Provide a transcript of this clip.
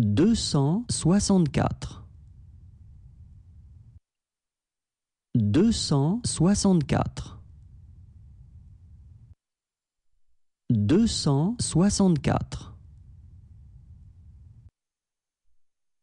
deux cent soixante-quatre. Deux cent soixante-quatre. Deux cent soixante-quatre.